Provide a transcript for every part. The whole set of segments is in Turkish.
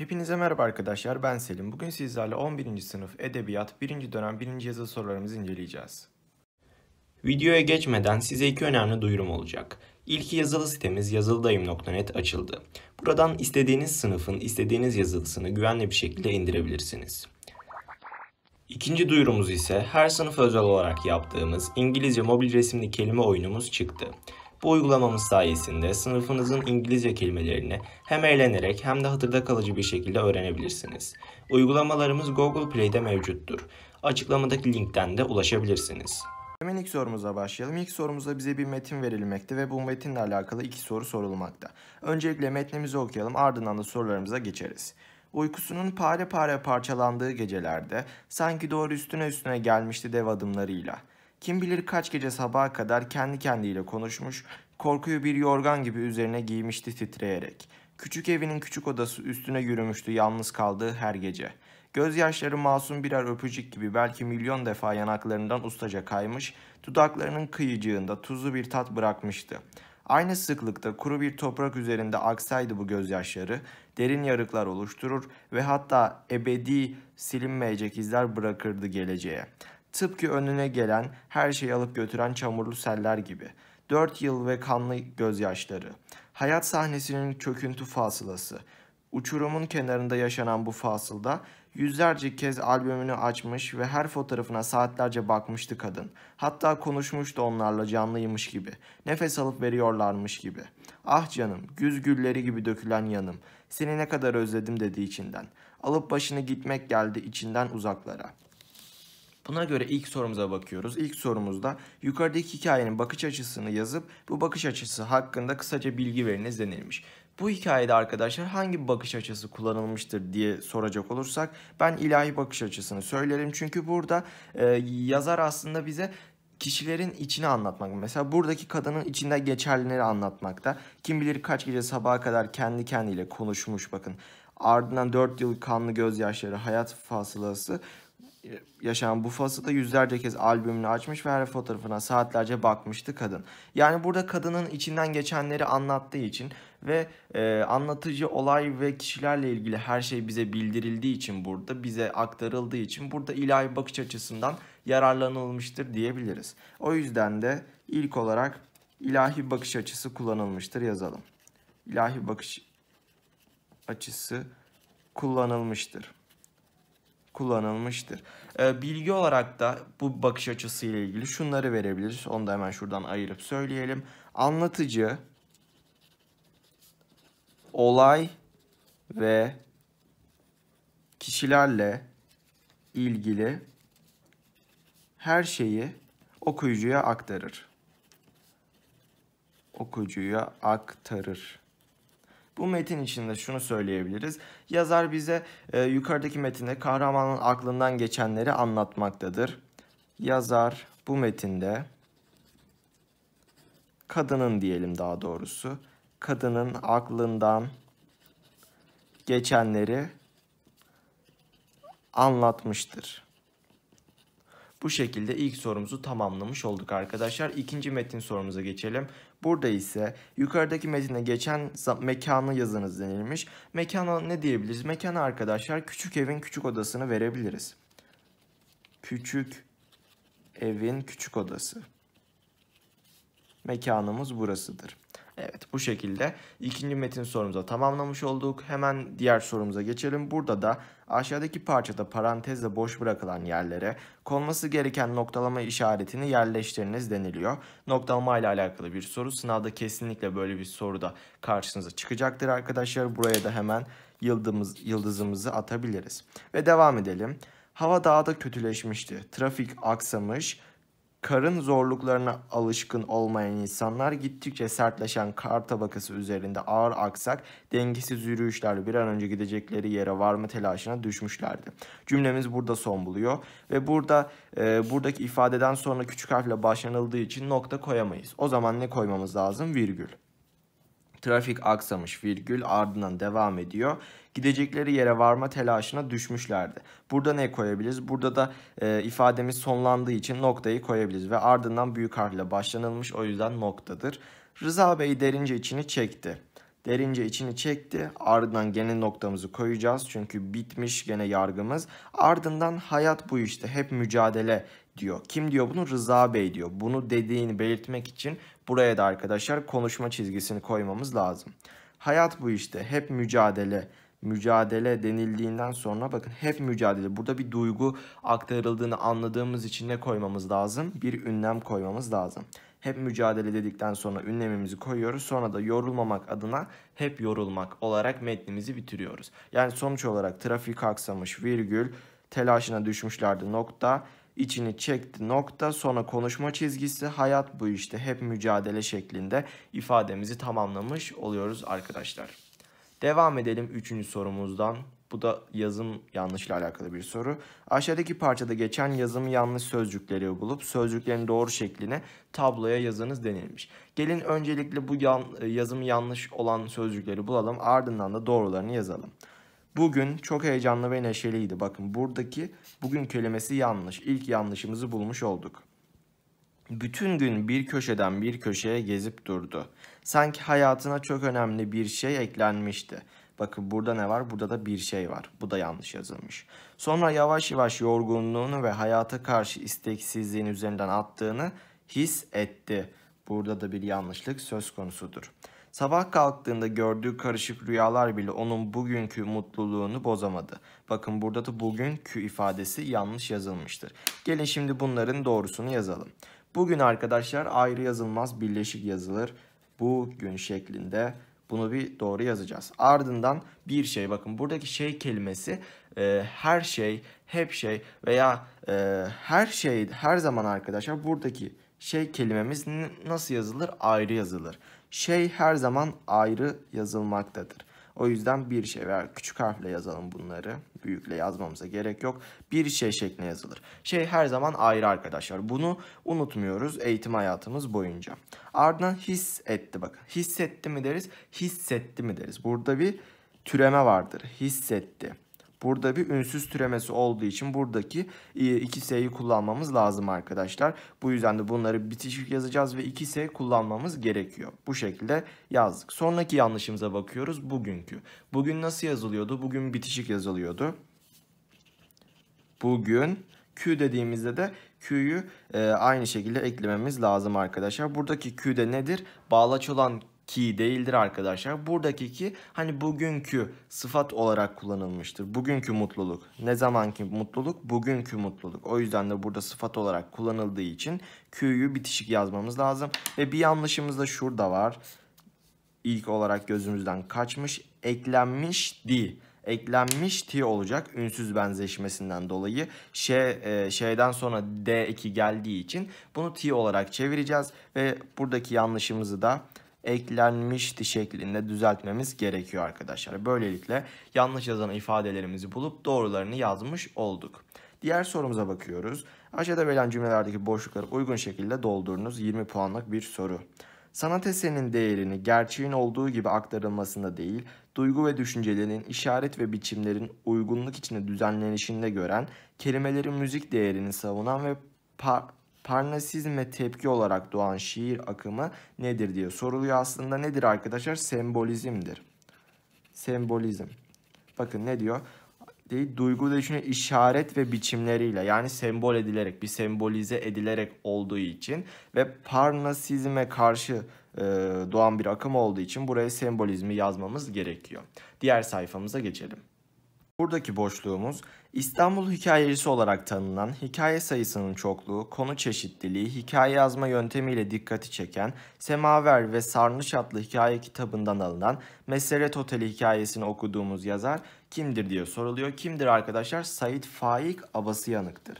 Hepinize merhaba arkadaşlar ben Selim. Bugün sizlerle 11. sınıf edebiyat 1. dönem 1. yazılı sorularımızı inceleyeceğiz. Videoya geçmeden size iki önemli duyurum olacak. İlki yazılı sitemiz yazılıdayım.net açıldı. Buradan istediğiniz sınıfın istediğiniz yazılısını güvenli bir şekilde indirebilirsiniz. İkinci duyurumuz ise her sınıf özel olarak yaptığımız İngilizce mobil resimli kelime oyunumuz çıktı. Bu uygulamamız sayesinde sınıfınızın İngilizce kelimelerini hem eğlenerek hem de hatırda kalıcı bir şekilde öğrenebilirsiniz. Uygulamalarımız Google Play'de mevcuttur. Açıklamadaki linkten de ulaşabilirsiniz. Hemen ilk sorumuza başlayalım. İlk sorumuzda bize bir metin verilmekte ve bu metinle alakalı iki soru sorulmakta. Öncelikle metnimizi okuyalım ardından da sorularımıza geçeriz. Uykusunun pare pare parçalandığı gecelerde sanki doğru üstüne üstüne gelmişti dev adımlarıyla. Kim bilir kaç gece sabaha kadar kendi kendiyle konuşmuş, korkuyu bir yorgan gibi üzerine giymişti titreyerek. Küçük evinin küçük odası üstüne yürümüştü yalnız kaldığı her gece. Gözyaşları masum birer öpücük gibi belki milyon defa yanaklarından ustaca kaymış, dudaklarının kıyıcığında tuzlu bir tat bırakmıştı. Aynı sıklıkta kuru bir toprak üzerinde aksaydı bu gözyaşları, derin yarıklar oluşturur ve hatta ebedi silinmeyecek izler bırakırdı geleceğe. Tıpkı önüne gelen, her şeyi alıp götüren çamurlu seller gibi. Dört yıl ve kanlı gözyaşları. Hayat sahnesinin çöküntü fasılası. Uçurumun kenarında yaşanan bu fasılda yüzlerce kez albümünü açmış ve her fotoğrafına saatlerce bakmıştı kadın. Hatta konuşmuştu onlarla canlıymış gibi. Nefes alıp veriyorlarmış gibi. Ah canım, güz gülleri gibi dökülen yanım. Seni ne kadar özledim dedi içinden. Alıp başını gitmek geldi içinden uzaklara.'' Buna göre ilk sorumuza bakıyoruz. İlk sorumuzda yukarıdaki hikayenin bakış açısını yazıp bu bakış açısı hakkında kısaca bilgi veriniz denilmiş. Bu hikayede arkadaşlar hangi bakış açısı kullanılmıştır diye soracak olursak ben ilahi bakış açısını söylerim. Çünkü burada e, yazar aslında bize kişilerin içini anlatmak. Mesela buradaki kadının içinde geçerlileri anlatmakta. Kim bilir kaç gece sabaha kadar kendi kendiyle konuşmuş bakın. Ardından 4 yıl kanlı gözyaşları, hayat fasılası yaşayan bu da yüzlerce kez albümünü açmış ve her fotoğrafına saatlerce bakmıştı kadın. Yani burada kadının içinden geçenleri anlattığı için ve e, anlatıcı olay ve kişilerle ilgili her şey bize bildirildiği için burada bize aktarıldığı için burada ilahi bakış açısından yararlanılmıştır diyebiliriz. O yüzden de ilk olarak ilahi bakış açısı kullanılmıştır yazalım. İlahi bakış açısı kullanılmıştır kullanılmıştır. Ee, bilgi olarak da bu bakış açısıyla ilgili şunları verebiliriz. Onu da hemen şuradan ayırıp söyleyelim. Anlatıcı, olay ve kişilerle ilgili her şeyi okuyucuya aktarır. Okuyucuya aktarır. Bu metin içinde şunu söyleyebiliriz. Yazar bize e, yukarıdaki metinde kahramanın aklından geçenleri anlatmaktadır. Yazar bu metinde kadının diyelim daha doğrusu kadının aklından geçenleri anlatmıştır. Bu şekilde ilk sorumuzu tamamlamış olduk arkadaşlar. İkinci metin sorumuza geçelim. Burada ise yukarıdaki metinde geçen mekanı yazınız denilmiş. Mekana ne diyebiliriz? Mekana arkadaşlar küçük evin küçük odasını verebiliriz. Küçük evin küçük odası. Mekanımız burasıdır. Evet bu şekilde ikinci metin sorumuza tamamlamış olduk. Hemen diğer sorumuza geçelim. Burada da aşağıdaki parçada parantezle boş bırakılan yerlere konması gereken noktalama işaretini yerleştiriniz deniliyor. Noktalama ile alakalı bir soru. Sınavda kesinlikle böyle bir soru da karşınıza çıkacaktır arkadaşlar. Buraya da hemen yıldızımız, yıldızımızı atabiliriz. Ve devam edelim. Hava daha da kötüleşmişti. Trafik aksamış Karın zorluklarına alışkın olmayan insanlar gittikçe sertleşen kar tabakası üzerinde ağır aksak, dengesiz yürüyüşler bir an önce gidecekleri yere varma telaşına düşmüşlerdi. Cümlemiz burada son buluyor ve burada e, buradaki ifadeden sonra küçük harfle başlanıldığı için nokta koyamayız. O zaman ne koymamız lazım? Virgül. Trafik aksamış virgül ardından devam ediyor gidecekleri yere varma telaşına düşmüşlerdi. Burada ne koyabiliriz? Burada da e, ifademiz sonlandığı için noktayı koyabiliriz ve ardından büyük harfle başlanılmış o yüzden noktadır. Rıza Bey derince içini çekti. Derince içini çekti. Ardından gene noktamızı koyacağız. Çünkü bitmiş gene yargımız. Ardından hayat bu işte. Hep mücadele diyor. Kim diyor bunu? Rıza Bey diyor. Bunu dediğini belirtmek için buraya da arkadaşlar konuşma çizgisini koymamız lazım. Hayat bu işte. Hep mücadele mücadele denildiğinden sonra bakın hep mücadele. Burada bir duygu aktarıldığını anladığımız için ne koymamız lazım? Bir ünlem koymamız lazım. Hep mücadele dedikten sonra ünlemimizi koyuyoruz. Sonra da yorulmamak adına hep yorulmak olarak metnimizi bitiriyoruz. Yani sonuç olarak trafik aksamış virgül telaşına düşmüşlerdi nokta içini çekti nokta sonra konuşma çizgisi hayat bu işte hep mücadele şeklinde ifademizi tamamlamış oluyoruz arkadaşlar. Devam edelim 3. sorumuzdan. Bu da yazım yanlışla alakalı bir soru. Aşağıdaki parçada geçen yazım yanlış sözcükleri bulup sözcüklerin doğru şekline tabloya yazınız denilmiş. Gelin öncelikle bu yan, e, yazım yanlış olan sözcükleri bulalım ardından da doğrularını yazalım. Bugün çok heyecanlı ve neşeliydi. Bakın buradaki bugün kelimesi yanlış. İlk yanlışımızı bulmuş olduk. Bütün gün bir köşeden bir köşeye gezip durdu. Sanki hayatına çok önemli bir şey eklenmişti. Bakın burada ne var? Burada da bir şey var. Bu da yanlış yazılmış. Sonra yavaş yavaş yorgunluğunu ve hayata karşı isteksizliğin üzerinden attığını his etti. Burada da bir yanlışlık söz konusudur. Sabah kalktığında gördüğü karışık rüyalar bile onun bugünkü mutluluğunu bozamadı. Bakın burada da bugünkü ifadesi yanlış yazılmıştır. Gelin şimdi bunların doğrusunu yazalım. Bugün arkadaşlar ayrı yazılmaz birleşik yazılır. Bugün şeklinde bunu bir doğru yazacağız. Ardından bir şey bakın buradaki şey kelimesi e, her şey, hep şey veya e, her şey her zaman arkadaşlar buradaki şey kelimemiz nasıl yazılır? Ayrı yazılır. Şey her zaman ayrı yazılmaktadır. O yüzden bir şey veya küçük harfle yazalım bunları. Büyükle yazmamıza gerek yok. Bir şey şeklinde yazılır. Şey her zaman ayrı arkadaşlar. Bunu unutmuyoruz eğitim hayatımız boyunca. Ardından his etti bakın. Hissetti mi deriz? Hissetti mi deriz? Burada bir türeme vardır. Hissetti. Burada bir ünsüz türemesi olduğu için buradaki 2s'yi e, kullanmamız lazım arkadaşlar. Bu yüzden de bunları bitişik yazacağız ve 2s kullanmamız gerekiyor. Bu şekilde yazdık. Sonraki yanlışımıza bakıyoruz. Bugünkü. Bugün nasıl yazılıyordu? Bugün bitişik yazılıyordu. Bugün Q dediğimizde de Q'yu e, aynı şekilde eklememiz lazım arkadaşlar. Buradaki Q'de nedir? Bağlaç olan ki değildir arkadaşlar. Buradaki ki hani bugünkü sıfat olarak kullanılmıştır. Bugünkü mutluluk. Ne zamanki mutluluk? Bugünkü mutluluk. O yüzden de burada sıfat olarak kullanıldığı için Q'yu bitişik yazmamız lazım. Ve bir yanlışımız da şurada var. İlk olarak gözümüzden kaçmış. Eklenmiş di eklenmiş ti olacak ünsüz benzeşmesinden dolayı şey e, şeyden sonra d2 geldiği için bunu ti olarak çevireceğiz ve buradaki yanlışımızı da eklenmişti şeklinde düzeltmemiz gerekiyor arkadaşlar. Böylelikle yanlış yazan ifadelerimizi bulup doğrularını yazmış olduk. Diğer sorumuza bakıyoruz. Aşağıda verilen cümlelerdeki boşlukları uygun şekilde doldurunuz. 20 puanlık bir soru. Sanat eserinin değerini gerçeğin olduğu gibi aktarılmasında değil, duygu ve düşüncelerin işaret ve biçimlerin uygunluk içinde düzenlenişinde gören, kelimelerin müzik değerini savunan ve par Parnasizme tepki olarak doğan şiir akımı nedir diye soruluyor. Aslında nedir arkadaşlar? Sembolizmdir. Sembolizm. Bakın ne diyor? Değil, duygu düşünce işaret ve biçimleriyle yani sembol edilerek bir sembolize edilerek olduğu için ve parnasizme karşı e, doğan bir akım olduğu için buraya sembolizmi yazmamız gerekiyor. Diğer sayfamıza geçelim. Buradaki boşluğumuz İstanbul hikayecisi olarak tanınan, hikaye sayısının çokluğu, konu çeşitliliği, hikaye yazma yöntemiyle dikkati çeken, Semaver ve Sarnıç adlı hikaye kitabından alınan Meseret Oteli hikayesini okuduğumuz yazar kimdir diye soruluyor. Kimdir arkadaşlar? Said Faik Abasıyanık'tır.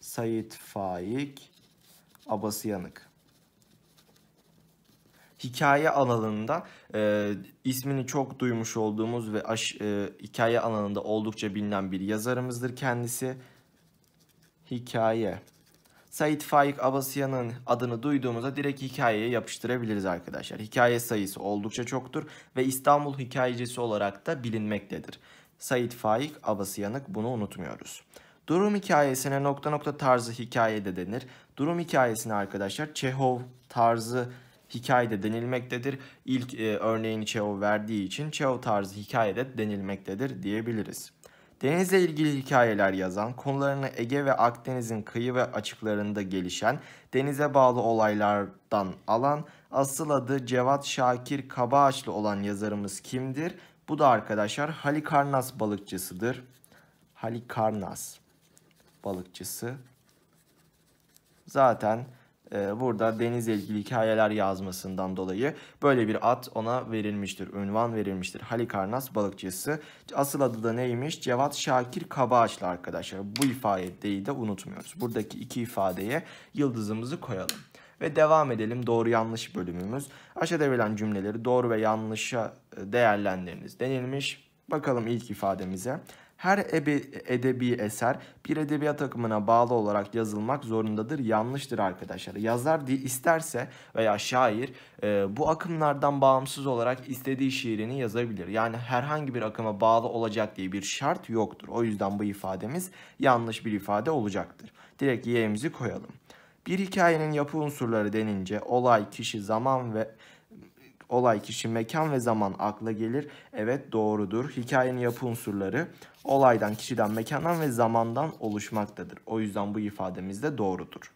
Said Faik Abasıyanık hikaye alanında e, ismini çok duymuş olduğumuz ve aş, e, hikaye alanında oldukça bilinen bir yazarımızdır kendisi. Hikaye. Said Faik Abasyan'ın adını duyduğumuzda direkt hikayeye yapıştırabiliriz arkadaşlar. Hikaye sayısı oldukça çoktur ve İstanbul hikayecisi olarak da bilinmektedir. Said Faik Abasyanık bunu unutmuyoruz. Durum hikayesine nokta nokta tarzı hikaye de denir. Durum hikayesine arkadaşlar Çehov tarzı hikayede denilmektedir. İlk e, örneğini Çeo verdiği için Çeo tarzı hikayede denilmektedir diyebiliriz. Denizle ilgili hikayeler yazan, konularını Ege ve Akdeniz'in kıyı ve açıklarında gelişen, denize bağlı olaylardan alan, asıl adı Cevat Şakir Kabaağaçlı olan yazarımız kimdir? Bu da arkadaşlar Halikarnas balıkçısıdır. Halikarnas balıkçısı. Zaten ee, burada denizle ilgili hikayeler yazmasından dolayı böyle bir ad ona verilmiştir. Ünvan verilmiştir. Halikarnas balıkçısı. Asıl adı da neymiş? Cevat Şakir Kabaçlı arkadaşlar. Bu ifadeyi de unutmuyoruz. Buradaki iki ifadeye yıldızımızı koyalım. Ve devam edelim doğru yanlış bölümümüz. Aşağıda verilen cümleleri doğru ve yanlışa değerlendiriniz denilmiş. Bakalım ilk ifademize. Her ebe, edebi eser bir edebiyat akımına bağlı olarak yazılmak zorundadır. Yanlıştır arkadaşlar. Yazar diye isterse veya şair e, bu akımlardan bağımsız olarak istediği şiirini yazabilir. Yani herhangi bir akıma bağlı olacak diye bir şart yoktur. O yüzden bu ifademiz yanlış bir ifade olacaktır. Direkt y'imizi koyalım. Bir hikayenin yapı unsurları denince olay, kişi, zaman ve olay, kişi, mekan ve zaman akla gelir. Evet doğrudur. Hikayenin yapı unsurları olaydan, kişiden, mekandan ve zamandan oluşmaktadır. O yüzden bu ifademiz de doğrudur.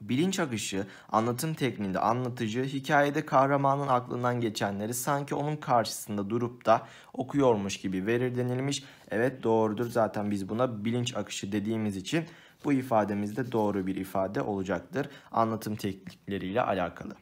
Bilinç akışı anlatım tekniğinde anlatıcı hikayede kahramanın aklından geçenleri sanki onun karşısında durup da okuyormuş gibi verir denilmiş. Evet doğrudur zaten biz buna bilinç akışı dediğimiz için bu ifademiz de doğru bir ifade olacaktır anlatım teknikleriyle alakalı.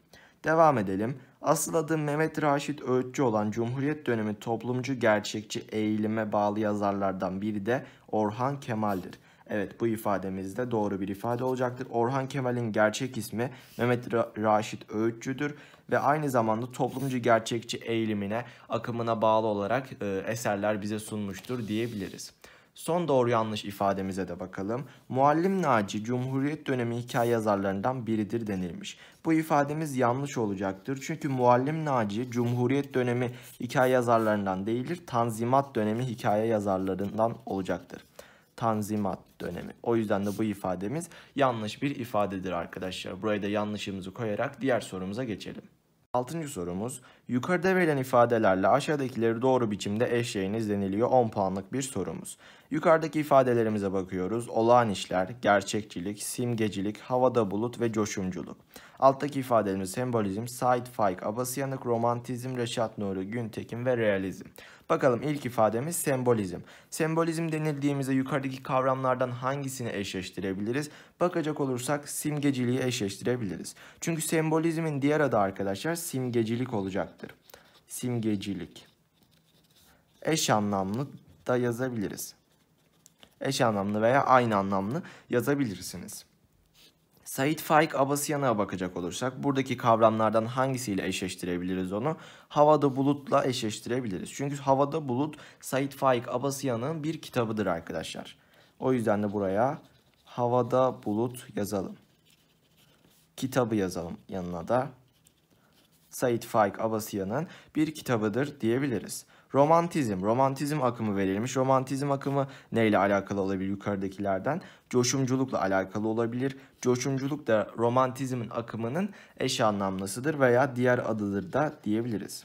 Devam edelim. Asıl adı Mehmet Raşit Öğütçü olan Cumhuriyet dönemi toplumcu gerçekçi eğilime bağlı yazarlardan biri de Orhan Kemal'dir. Evet bu ifademiz de doğru bir ifade olacaktır. Orhan Kemal'in gerçek ismi Mehmet Ra Raşit Öğütçü'dür ve aynı zamanda toplumcu gerçekçi eğilimine, akımına bağlı olarak e, eserler bize sunmuştur diyebiliriz. Son doğru yanlış ifademize de bakalım. Muallim Naci Cumhuriyet dönemi hikaye yazarlarından biridir denilmiş. Bu ifademiz yanlış olacaktır. Çünkü Muallim Naci Cumhuriyet dönemi hikaye yazarlarından değildir. Tanzimat dönemi hikaye yazarlarından olacaktır. Tanzimat dönemi. O yüzden de bu ifademiz yanlış bir ifadedir arkadaşlar. Buraya da yanlışımızı koyarak diğer sorumuza geçelim. Altıncı sorumuz, yukarıda verilen ifadelerle aşağıdakileri doğru biçimde eşleyiniz deniliyor 10 puanlık bir sorumuz. Yukarıdaki ifadelerimize bakıyoruz. Olağan işler, gerçekçilik, simgecilik, havada bulut ve coşumculuk. Alttaki ifadelerimiz sembolizm, Said Faik, Abasıyanık, romantizm, Reşat Nuri, Güntekin ve realizm. Bakalım ilk ifademiz sembolizm. Sembolizm denildiğimizde yukarıdaki kavramlardan hangisini eşleştirebiliriz? Bakacak olursak simgeciliği eşleştirebiliriz. Çünkü sembolizmin diğer adı arkadaşlar simgecilik olacaktır. Simgecilik. Eş anlamlı da yazabiliriz eş anlamlı veya aynı anlamlı yazabilirsiniz. Said Faik Abasyan'a bakacak olursak buradaki kavramlardan hangisiyle eşleştirebiliriz onu? Havada bulutla eşleştirebiliriz. Çünkü havada bulut Said Faik Abasyan'ın bir kitabıdır arkadaşlar. O yüzden de buraya havada bulut yazalım. Kitabı yazalım yanına da. Said Faik Abasyan'ın bir kitabıdır diyebiliriz. Romantizm, romantizm akımı verilmiş. Romantizm akımı neyle alakalı olabilir yukarıdakilerden? Coşumculukla alakalı olabilir. Coşumculuk da romantizmin akımının eş anlamlısıdır veya diğer adıdır da diyebiliriz.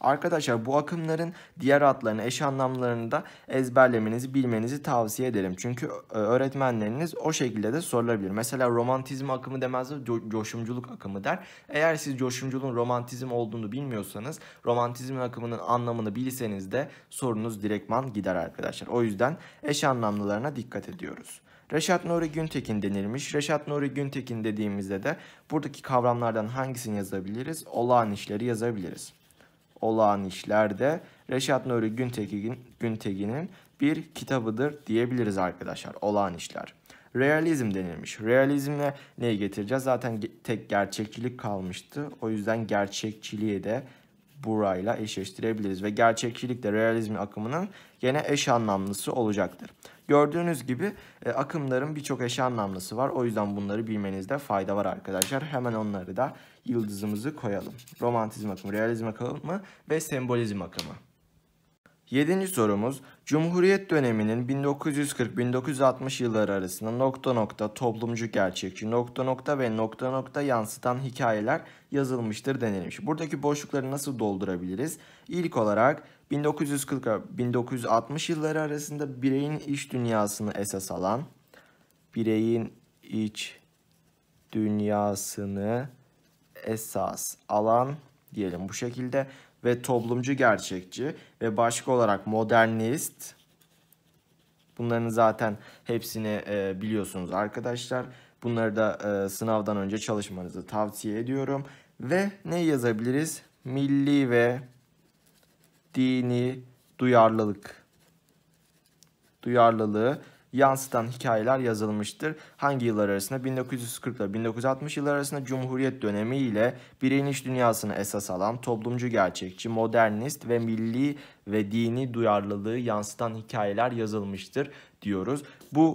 Arkadaşlar bu akımların diğer adlarını, eş anlamlarını da ezberlemenizi, bilmenizi tavsiye ederim. Çünkü e, öğretmenleriniz o şekilde de sorulabilir. Mesela romantizm akımı demez, co coşumculuk akımı der. Eğer siz coşumculuğun romantizm olduğunu bilmiyorsanız, romantizm akımının anlamını bilseniz de sorunuz direktman gider arkadaşlar. O yüzden eş anlamlılarına dikkat ediyoruz. Reşat Nuri Güntekin denilmiş. Reşat Nuri Güntekin dediğimizde de buradaki kavramlardan hangisini yazabiliriz? Olağan işleri yazabiliriz olağan işlerde Reşat Nuri Güntekin, bir kitabıdır diyebiliriz arkadaşlar. Olağan işler. Realizm denilmiş. Realizmle neyi getireceğiz? Zaten tek gerçekçilik kalmıştı. O yüzden gerçekçiliği de burayla eşleştirebiliriz. Ve gerçekçilik de realizmin akımının gene eş anlamlısı olacaktır. Gördüğünüz gibi e, akımların birçok eş anlamlısı var. O yüzden bunları bilmenizde fayda var arkadaşlar. Hemen onları da yıldızımızı koyalım. Romantizm akımı, realizm akımı ve sembolizm akımı. Yedinci sorumuz, Cumhuriyet döneminin 1940-1960 yılları arasında nokta nokta toplumcu gerçekçi nokta nokta ve nokta nokta yansıtan hikayeler yazılmıştır denilmiş. Buradaki boşlukları nasıl doldurabiliriz? İlk olarak 1940-1960 yılları arasında bireyin iş dünyasını esas alan, bireyin iç dünyasını esas alan diyelim bu şekilde ve toplumcu gerçekçi ve başka olarak modernist. Bunların zaten hepsini e, biliyorsunuz arkadaşlar. Bunları da e, sınavdan önce çalışmanızı tavsiye ediyorum. Ve ne yazabiliriz? Milli ve dini duyarlılık duyarlılığı yansıtan hikayeler yazılmıştır. Hangi yıllar arasında? 1940 ile 1960 yılları arasında Cumhuriyet dönemi ile bireyin iç dünyasını esas alan toplumcu gerçekçi, modernist ve milli ve dini duyarlılığı yansıtan hikayeler yazılmıştır diyoruz. Bu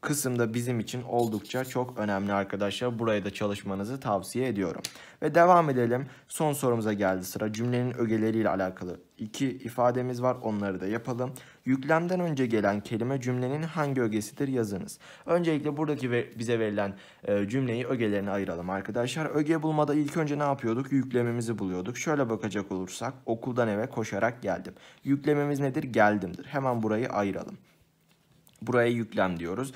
Kısım da bizim için oldukça çok önemli arkadaşlar. Buraya da çalışmanızı tavsiye ediyorum. Ve devam edelim. Son sorumuza geldi sıra. Cümlenin ögeleriyle alakalı iki ifademiz var. Onları da yapalım. Yüklemden önce gelen kelime cümlenin hangi ögesidir yazınız. Öncelikle buradaki ve bize verilen e, cümleyi ögelerine ayıralım arkadaşlar. Öge bulmada ilk önce ne yapıyorduk? Yüklemimizi buluyorduk. Şöyle bakacak olursak okuldan eve koşarak geldim. Yüklemimiz nedir? Geldimdir. Hemen burayı ayıralım. Buraya yüklem diyoruz.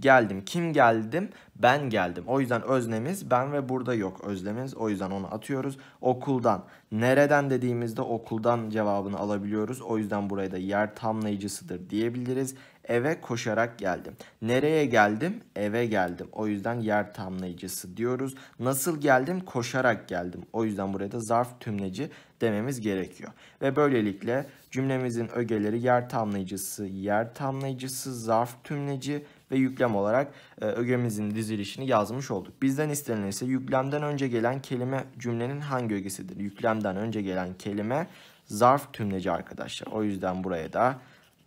Geldim. Kim geldim? Ben geldim. O yüzden öznemiz ben ve burada yok özlemiz. O yüzden onu atıyoruz. Okuldan. Nereden dediğimizde okuldan cevabını alabiliyoruz. O yüzden burayı da yer tamlayıcısıdır diyebiliriz. Eve koşarak geldim. Nereye geldim? Eve geldim. O yüzden yer tamlayıcısı diyoruz. Nasıl geldim? Koşarak geldim. O yüzden buraya da zarf tümleci dememiz gerekiyor. Ve böylelikle cümlemizin ögeleri yer tamlayıcısı, yer tamlayıcısı, zarf tümleci ve yüklem olarak e, ögemizin dizilişini yazmış olduk. Bizden istenilen ise yüklemden önce gelen kelime cümlenin hangi ögesidir? Yüklemden önce gelen kelime zarf tümleci arkadaşlar. O yüzden buraya da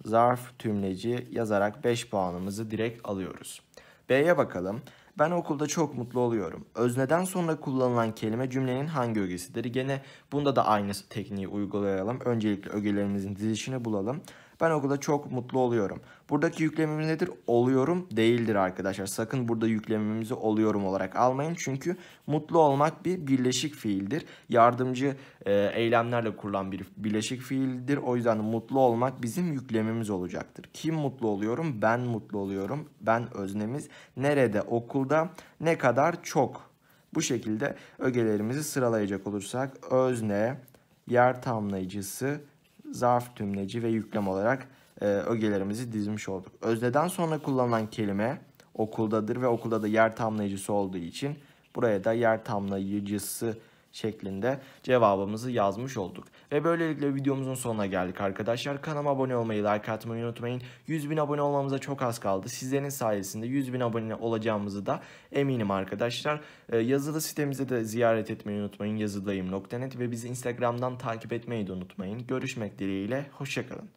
zarf tümleci yazarak 5 puanımızı direkt alıyoruz. B'ye bakalım. Ben okulda çok mutlu oluyorum. Özneden sonra kullanılan kelime cümlenin hangi ögesidir? Gene bunda da aynı tekniği uygulayalım. Öncelikle ögelerimizin dizilişini bulalım. Ben okulda çok mutlu oluyorum. Buradaki yüklemimiz nedir? Oluyorum değildir arkadaşlar. Sakın burada yüklemimizi oluyorum olarak almayın. Çünkü mutlu olmak bir birleşik fiildir. Yardımcı e, eylemlerle kurulan bir birleşik fiildir. O yüzden mutlu olmak bizim yüklemimiz olacaktır. Kim mutlu oluyorum? Ben mutlu oluyorum. Ben öznemiz. Nerede? Okulda. Ne kadar? Çok. Bu şekilde ögelerimizi sıralayacak olursak özne, yer tamlayıcısı, zarf, tümleci ve yüklem olarak e, ögelerimizi dizmiş olduk. Özneden sonra kullanılan kelime okuldadır ve okulda da yer tamlayıcısı olduğu için buraya da yer tamlayıcısı şeklinde cevabımızı yazmış olduk. Ve böylelikle videomuzun sonuna geldik arkadaşlar. Kanalıma abone olmayı, like atmayı unutmayın. 100 bin abone olmamıza çok az kaldı. Sizlerin sayesinde 100 bin abone olacağımızı da eminim arkadaşlar. Ee, yazılı sitemizi de ziyaret etmeyi unutmayın. Yazıdayım.net ve bizi Instagram'dan takip etmeyi de unutmayın. Görüşmek dileğiyle, hoşçakalın.